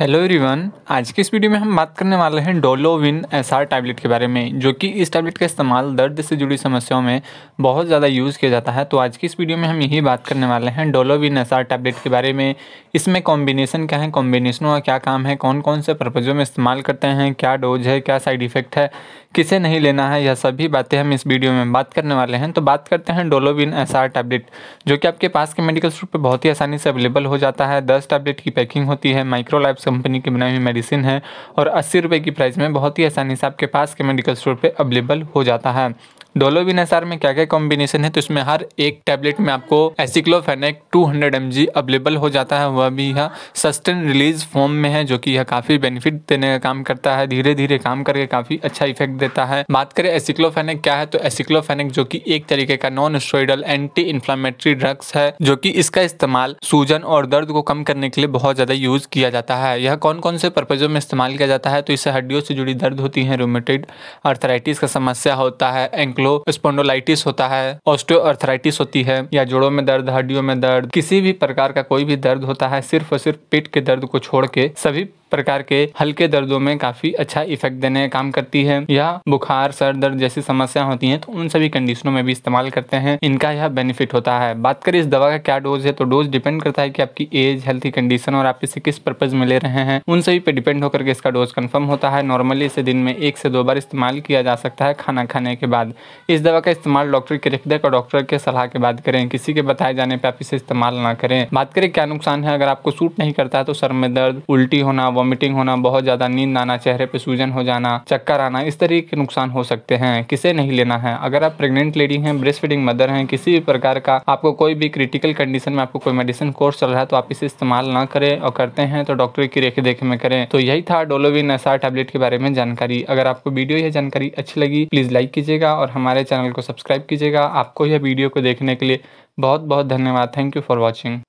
hello everyone आज के इस वीडियो में हम बात करने वाले हैं डोलोविन एसआर टैबलेट के बारे में जो कि इस टैबलेट का इस्तेमाल दर्द से जुड़ी समस्याओं में बहुत ज़्यादा यूज़ किया जाता है तो आज की इस वीडियो में हम यही बात करने वाले हैं डोलोविन एसआर टैबलेट के बारे में इसमें कॉम्बिनेसन क्या है कॉम्बिनेशनों का क्या काम है कौन कौन से पर्पज़ों में इस्तेमाल करते हैं क्या डोज है क्या साइड इफ़ेक्ट है किसे नहीं लेना है यह सभी बातें हम इस वीडियो में बात करने वाले हैं तो बात करते हैं डोलोविन एसआर टैबलेट जो कि आपके पास के मेडिकल स्टोर पर बहुत ही आसानी से अवेलेबल हो जाता है दस टैबलेट की पैकिंग होती है माइक्रोलाइफ कंपनी की बनाई हुई मेडिसिन है और अस्सी रुपये की प्राइस में बहुत ही आसानी से आपके पास के मेडिकल स्टोर पर अवेलेबल हो जाता है डोलोविन एस में क्या क्या कॉम्बिनेशन है तो इसमें हर एक टैबलेट में आपको एसिक्लोफेनेक 200 हंड्रेड अवेलेबल हो जाता है वह भी यह सस्टेन रिलीज फॉर्म में है जो कि यह काफ़ी बेनिफिट देने का काम करता है धीरे धीरे काम करके काफ़ी अच्छा इफेक्ट देता है बात करें एसिक्लोफेनेक क्या है तो एसिक्लोफेनेक जो की एक तरीके का non steroidal anti inflammatory drugs है जो की इसका इस्तेमाल सूजन और दर्द को कम करने के लिए बहुत ज़्यादा यूज़ किया जाता है यह कौन कौन से पर्पज़ों में इस्तेमाल किया जाता है तो इससे हड्डियों से जुड़ी दर्द होती है रोमेटेड अर्थराइटिस का समस्या होता है एंक्लो लो स्पोंडोलाइटिस होता है ऑस्टोअर्थराइटिस होती है या जोड़ों में दर्द हड्डियों में दर्द किसी भी प्रकार का कोई भी दर्द होता है सिर्फ और सिर्फ पेट के दर्द को छोड़ के सभी प्रकार के हल्के दर्दों में काफ़ी अच्छा इफेक्ट देने का काम करती है या बुखार सर दर्द जैसी समस्या होती है तो उन सभी कंडीशनों में भी इस्तेमाल करते हैं इनका यह बेनिफिट होता है बात करें इस दवा का क्या डोज है तो डोज डिपेंड करता है कि आपकी एज हेल्थी कंडीशन और आप इसे किस पर्पज में ले रहे हैं उन सभी पे डिपेंड होकर के इसका डोज कन्फर्म होता है नॉर्मली इसे दिन में एक से दो बार इस्तेमाल किया जा सकता है खाना खाने के बाद इस दवा का इस्तेमाल डॉक्टर के रिख और डॉक्टर के सलाह के बाद करें किसी के बताए जाने पर आप इसे इस्तेमाल ना करें बात करें क्या नुकसान है अगर आपको सूट नहीं करता है तो सर में दर्द उल्टी होना वॉमिटिंग होना बहुत ज़्यादा नींद आना चेहरे पर सूजन हो जाना चक्कर आना इस तरीके के नुकसान हो सकते हैं किसे नहीं लेना है अगर आप प्रेग्नेंट लेडी हैं ब्रेस्ट फीडिंग मदर हैं किसी भी प्रकार का आपको कोई भी क्रिटिकल कंडीशन में आपको कोई मेडिसिन कोर्स चल रहा है तो आप इसे इस्तेमाल ना करें और करते हैं तो डॉक्टर की रेख देख में करें तो यही था डोलोविन एसआर टेबलेट के बारे में जानकारी अगर आपको वीडियो यह जानकारी अच्छी लगी प्लीज़ लाइक कीजिएगा और हमारे चैनल को सब्सक्राइब कीजिएगा आपको यह वीडियो को देखने के लिए बहुत बहुत धन्यवाद थैंक यू फॉर वॉचिंग